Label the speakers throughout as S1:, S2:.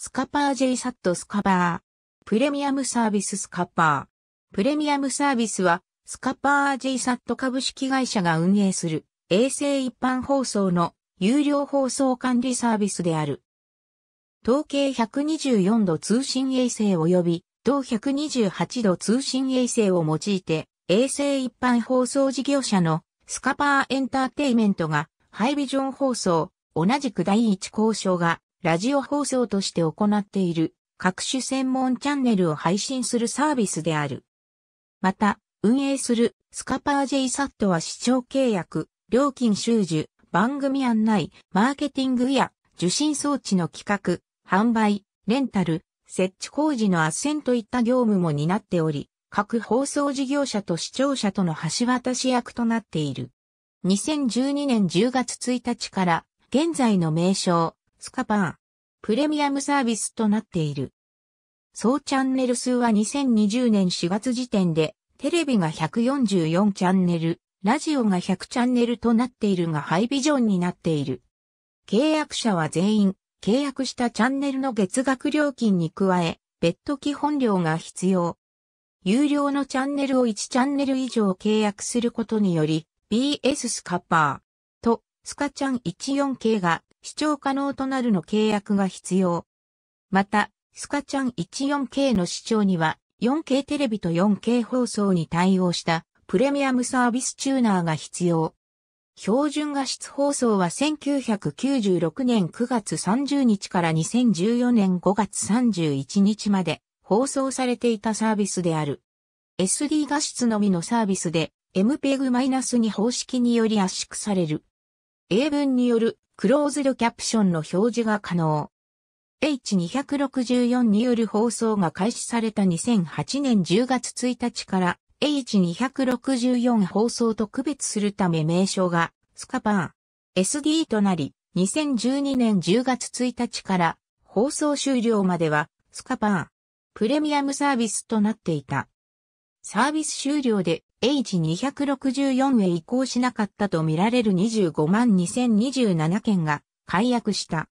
S1: スカパー JSAT スカパー。プレミアムサービススカパー。プレミアムサービスは、スカパー JSAT 株式会社が運営する衛星一般放送の有料放送管理サービスである。統計124度通信衛星及び同128度通信衛星を用いて衛星一般放送事業者のスカパーエンターテイメントがハイビジョン放送、同じく第一交渉がラジオ放送として行っている各種専門チャンネルを配信するサービスである。また、運営するスカパー JSAT は視聴契約、料金収受、番組案内、マーケティングや受信装置の企画、販売、レンタル、設置工事の斡旋といった業務も担っており、各放送事業者と視聴者との橋渡し役となっている。2012年10月1日から現在の名称、スカパー、プレミアムサービスとなっている。総チャンネル数は2020年4月時点で、テレビが144チャンネル、ラジオが100チャンネルとなっているがハイビジョンになっている。契約者は全員、契約したチャンネルの月額料金に加え、別途基本料が必要。有料のチャンネルを1チャンネル以上契約することにより、BS スカパーとスカちゃん 14K が視聴可能となるの契約が必要。また、スカちゃん 14K の視聴には 4K テレビと 4K 放送に対応したプレミアムサービスチューナーが必要。標準画質放送は1996年9月30日から2014年5月31日まで放送されていたサービスである。SD 画質のみのサービスで MPEG-2 方式により圧縮される。英文によるクローズドキャプションの表示が可能。H264 による放送が開始された2008年10月1日から H264 放送と区別するため名称がスカパー SD となり2012年10月1日から放送終了まではスカパープレミアムサービスとなっていた。サービス終了で H264 へ移行しなかったとみられる25万2027件が解約した。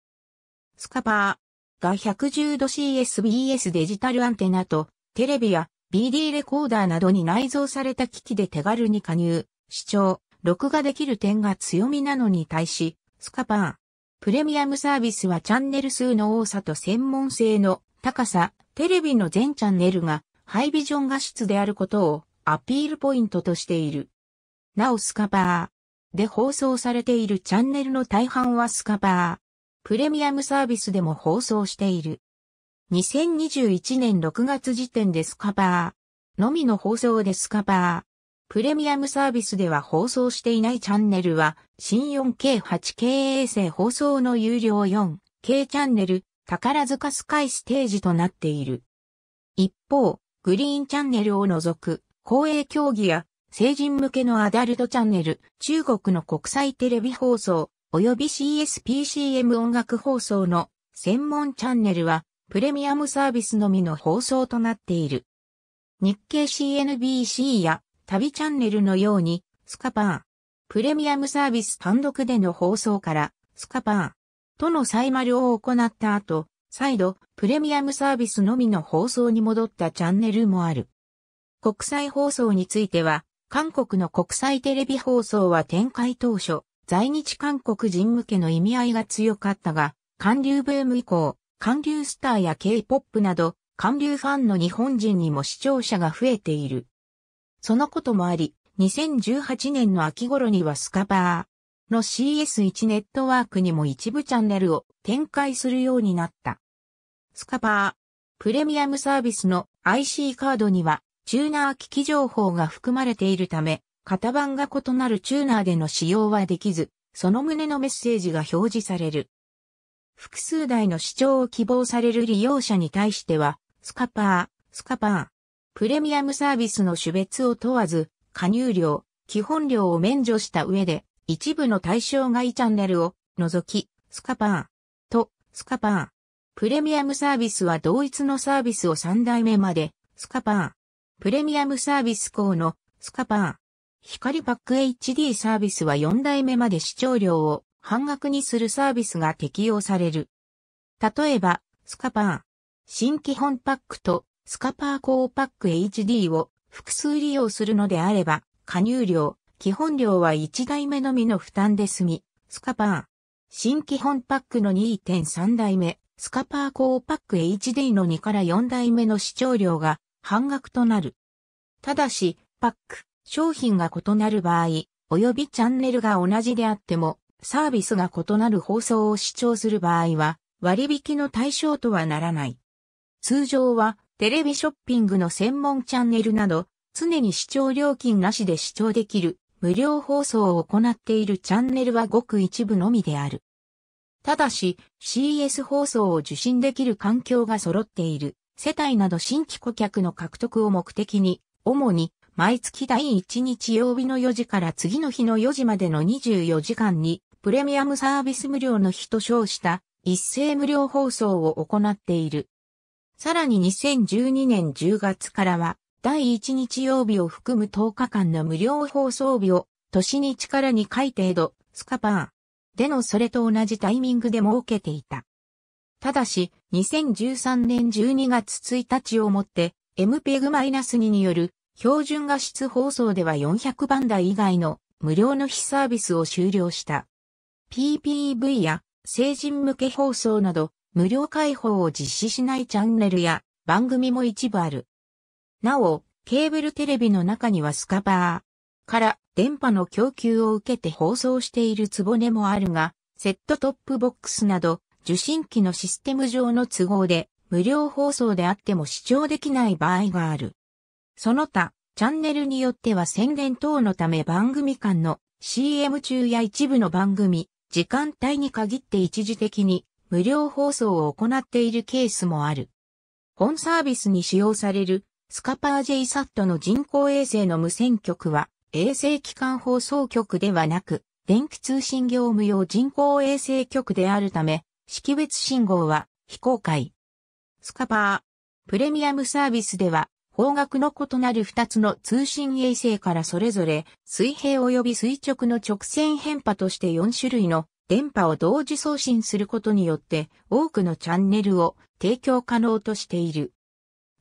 S1: スカパーが110度 CSBS デジタルアンテナとテレビや BD レコーダーなどに内蔵された機器で手軽に加入、視聴、録画できる点が強みなのに対し、スカパー。プレミアムサービスはチャンネル数の多さと専門性の高さ、テレビの全チャンネルがハイビジョン画質であることをアピールポイントとしている。なおスカパーで放送されているチャンネルの大半はスカパー。プレミアムサービスでも放送している。2021年6月時点でスカパーのみの放送でスカパー。プレミアムサービスでは放送していないチャンネルは、新 4K8K 衛星放送の有料 4K チャンネル、宝塚スカイステージとなっている。一方、グリーンチャンネルを除く公営競技や成人向けのアダルトチャンネル、中国の国際テレビ放送、及び CSPCM 音楽放送の専門チャンネルは、プレミアムサービスのみの放送となっている。日経 CNBC や旅チャンネルのように、スカパー、プレミアムサービス単独での放送から、スカパー、との再丸を行った後、再度、プレミアムサービスのみの放送に戻ったチャンネルもある。国際放送については、韓国の国際テレビ放送は展開当初、在日韓国人向けの意味合いが強かったが、韓流ブーム以降、韓流スターや K-POP など、韓流ファンの日本人にも視聴者が増えている。そのこともあり、2018年の秋頃にはスカバーの CS1 ネットワークにも一部チャンネルを展開するようになった。スカバープレミアムサービスの IC カードにはチューナー機器情報が含まれているため、型番が異なるチューナーでの使用はできず、その旨のメッセージが表示される。複数台の視聴を希望される利用者に対しては、スカパー、スカパー、プレミアムサービスの種別を問わず、加入料、基本料を免除した上で、一部の対象外チャンネルを除き、スカパーとスカパー。プレミアムサービスは同一のサービスを3代目まで、スカパープレミアムサービス校のスカパー。光パック HD サービスは4代目まで視聴料を半額にするサービスが適用される。例えば、スカパー。新基本パックとスカパーコーパック HD を複数利用するのであれば、加入料、基本料は1代目のみの負担で済み、スカパー。新基本パックの2.3代目、スカパーコーパック HD の2から4代目の視聴料が半額となる。ただし、パック、商品が異なる場合、及びチャンネルが同じであっても、サービスが異なる放送を視聴する場合は、割引の対象とはならない。通常は、テレビショッピングの専門チャンネルなど、常に視聴料金なしで視聴できる、無料放送を行っているチャンネルはごく一部のみである。ただし、CS 放送を受信できる環境が揃っている世帯など新規顧客の獲得を目的に、主に毎月第1日曜日の4時から次の日の4時までの24時間に、プレミアムサービス無料の日と称した一斉無料放送を行っている。さらに2012年10月からは、第1日曜日を含む10日間の無料放送日を、年に力に回程度、スカパーでのそれと同じタイミングで設けていた。ただし、2013年12月1日をもって、MPEG-2 による標準画質放送では400番台以外の無料の非サービスを終了した。PPV や成人向け放送など無料開放を実施しないチャンネルや番組も一部ある。なお、ケーブルテレビの中にはスカパーから電波の供給を受けて放送しているツボネもあるが、セットトップボックスなど受信機のシステム上の都合で、無料放送であっても視聴できない場合がある。その他、チャンネルによっては宣伝等のため番組間の CM 中や一部の番組、時間帯に限って一時的に無料放送を行っているケースもある。本サービスに使用されるスカパー JSAT の人工衛星の無線局は衛星機関放送局ではなく電気通信業務用人工衛星局であるため識別信号は非公開。スカパー。プレミアムサービスでは、方角の異なる2つの通信衛星からそれぞれ水平及び垂直の直線変波として4種類の電波を同時送信することによって多くのチャンネルを提供可能としている。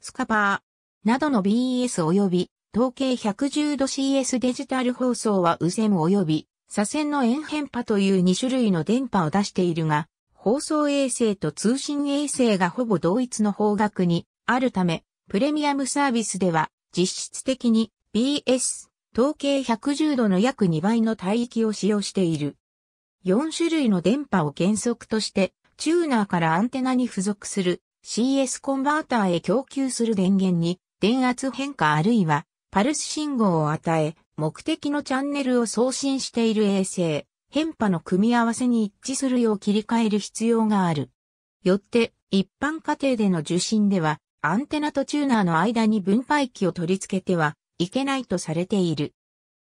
S1: スカパーなどの BS e 及び統計110度 CS デジタル放送は右線及び左線の円変波という2種類の電波を出しているが、放送衛星と通信衛星がほぼ同一の方角にあるため、プレミアムサービスでは実質的に BS 統計110度の約2倍の帯域を使用している。4種類の電波を原則としてチューナーからアンテナに付属する CS コンバーターへ供給する電源に電圧変化あるいはパルス信号を与え目的のチャンネルを送信している衛星。変波の組み合わせに一致するよう切り替える必要がある。よって、一般家庭での受信では、アンテナとチューナーの間に分配器を取り付けてはいけないとされている。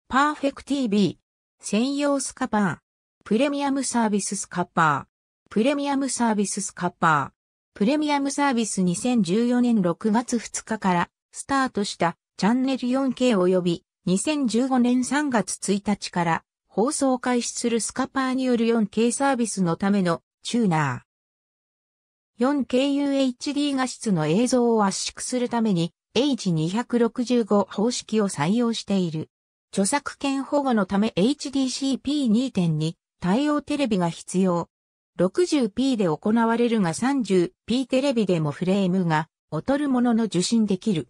S1: パーフェク TV 専用スカパープレミアムサービススカパープレミアムサービススカパープレミアムサービス2014年6月2日からスタートしたチャンネル 4K 及び2015年3月1日から放送開始するスカパーによる 4K サービスのためのチューナー。4KUHD 画質の映像を圧縮するために H265 方式を採用している。著作権保護のため HDCP2.2 対応テレビが必要。60p で行われるが 30p テレビでもフレームが劣るものの受信できる。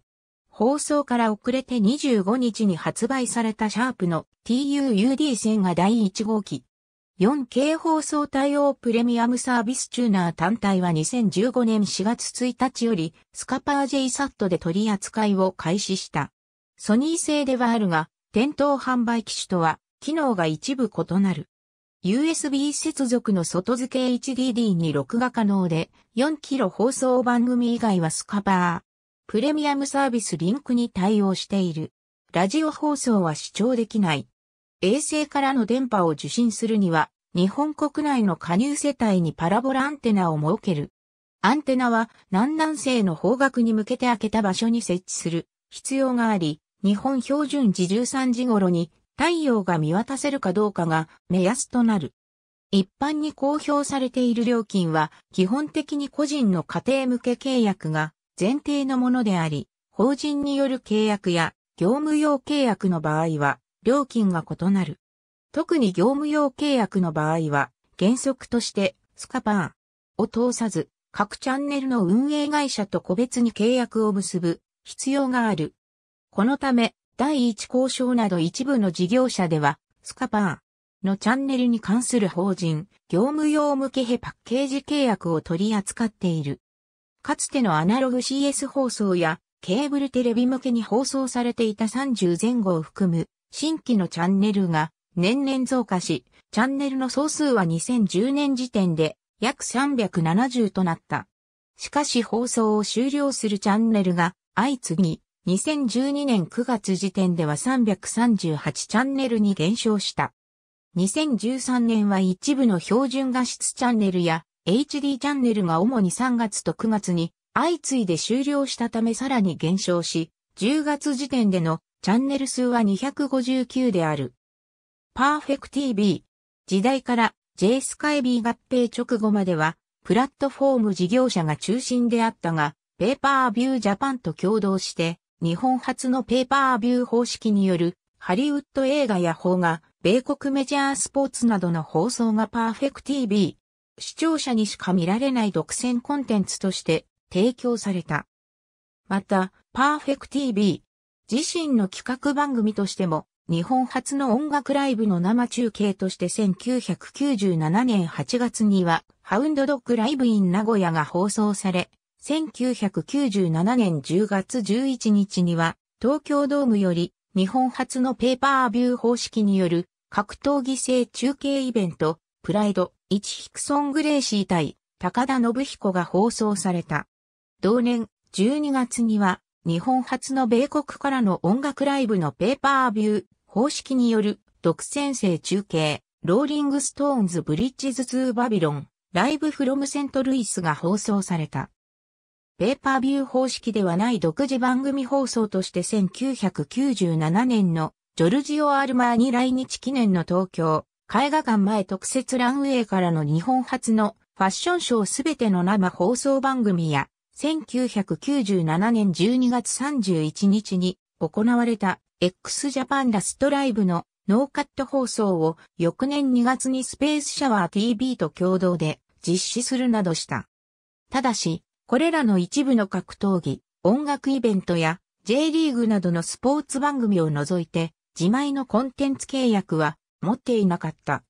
S1: 放送から遅れて25日に発売されたシャープの TUUD1000 が第1号機。4K 放送対応プレミアムサービスチューナー単体は2015年4月1日よりスカパー JSAT で取り扱いを開始した。ソニー製ではあるが、店頭販売機種とは機能が一部異なる。USB 接続の外付け HDD に録画可能で、4キロ放送番組以外はスカパー。プレミアムサービスリンクに対応している。ラジオ放送は視聴できない。衛星からの電波を受信するには、日本国内の加入世帯にパラボラアンテナを設ける。アンテナは南南西の方角に向けて開けた場所に設置する必要があり、日本標準時13時頃に太陽が見渡せるかどうかが目安となる。一般に公表されている料金は基本的に個人の家庭向け契約が前提のものであり、法人による契約や業務用契約の場合は料金が異なる。特に業務用契約の場合は、原則としてスカパーを通さず、各チャンネルの運営会社と個別に契約を結ぶ必要がある。このため、第一交渉など一部の事業者では、スカパーのチャンネルに関する法人、業務用向けへパッケージ契約を取り扱っている。かつてのアナログ CS 放送やケーブルテレビ向けに放送されていた30前後を含む新規のチャンネルが年々増加し、チャンネルの総数は2010年時点で約370となった。しかし放送を終了するチャンネルが相次ぎ、2012年9月時点では338チャンネルに減少した。2013年は一部の標準画質チャンネルや HD チャンネルが主に3月と9月に相次いで終了したためさらに減少し、10月時点でのチャンネル数は259である。パーフェク TV 時代から J スカイビー合併直後までは、プラットフォーム事業者が中心であったが、ペーパービュージャパンと共同して、日本初のペーパービュー方式によるハリウッド映画や邦画、米国メジャースポーツなどの放送がパーフェク TV、視聴者にしか見られない独占コンテンツとして提供された。また、パーフェク TV、自身の企画番組としても、日本初の音楽ライブの生中継として1997年8月には、ハウンドドッグライブイン名古屋が放送され、1997年10月11日には、東京ドームより、日本初のペーパービュー方式による、格闘技制中継イベント、プライド、1ヒクソン・グレーシー対、高田信彦が放送された。同年12月には、日本初の米国からの音楽ライブのペーパービュー方式による独占性中継、ローリングストーンズブリッジズ2バビロン、ライブフロムセントルイスが放送された。ペーパービュー方式ではない独自番組放送として1997年のジョルジオ・アルマーニ来日記念の東京、絵画館前特設ランウェイからの日本初のファッションショーすべての生放送番組や1997年12月31日に行われた x ジャパンラストライブのノーカット放送を翌年2月にスペースシャワー TV と共同で実施するなどした。ただし、これらの一部の格闘技、音楽イベントや J リーグなどのスポーツ番組を除いて、自前のコンテンツ契約は持っていなかった。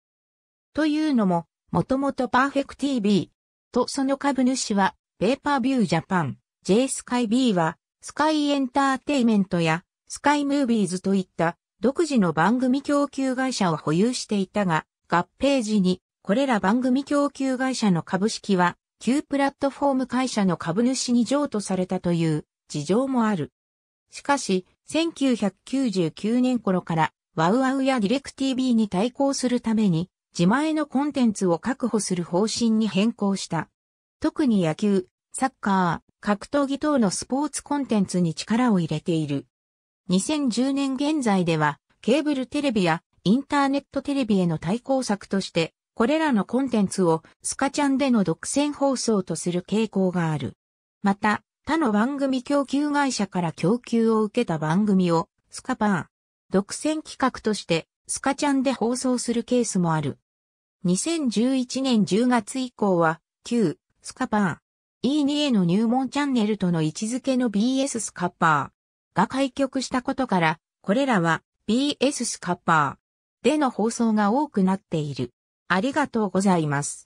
S1: というのも、もともとパーフェク TV とその株主はペーパービュージャパン、J スカイ B は、スカイエンターテイメントや、スカイムービーズといった独自の番組供給会社を保有していたが、合併時に、これら番組供給会社の株式は、旧プラットフォーム会社の株主に譲渡されたという事情もある。しかし、1999年頃から、ワウワウやディレクティビーに対抗するために、自前のコンテンツを確保する方針に変更した。特に野球、サッカー、格闘技等のスポーツコンテンツに力を入れている。2010年現在では、ケーブルテレビやインターネットテレビへの対抗策として、これらのコンテンツをスカチャンでの独占放送とする傾向がある。また、他の番組供給会社から供給を受けた番組をスカパー、独占企画としてスカチャンで放送するケースもある。2011年10月以降は、旧スカパー。e 2への入門チャンネルとの位置づけの BS スカッパーが開局したことから、これらは BS スカッパーでの放送が多くなっている。ありがとうございます。